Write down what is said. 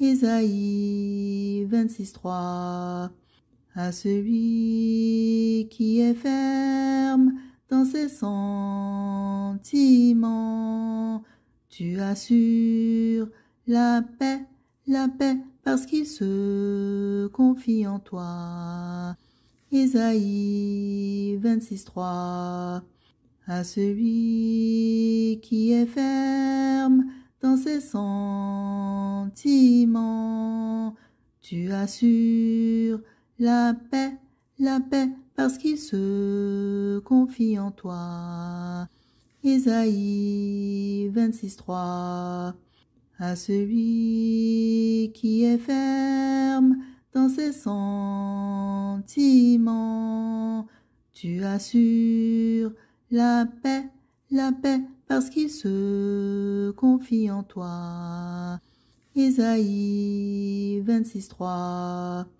Isaïe 26.3 À celui qui est ferme dans ses sentiments, tu assures la paix, la paix, parce qu'il se confie en toi. Isaïe 26.3 À celui qui est ferme dans ses sentiments, tu assures la paix, la paix, parce qu'il se confie en toi. Ésaïe 26.3 À celui qui est ferme dans ses sentiments, tu assures la paix, la paix, parce qu'il se confie en toi. Isaïe 26, 3.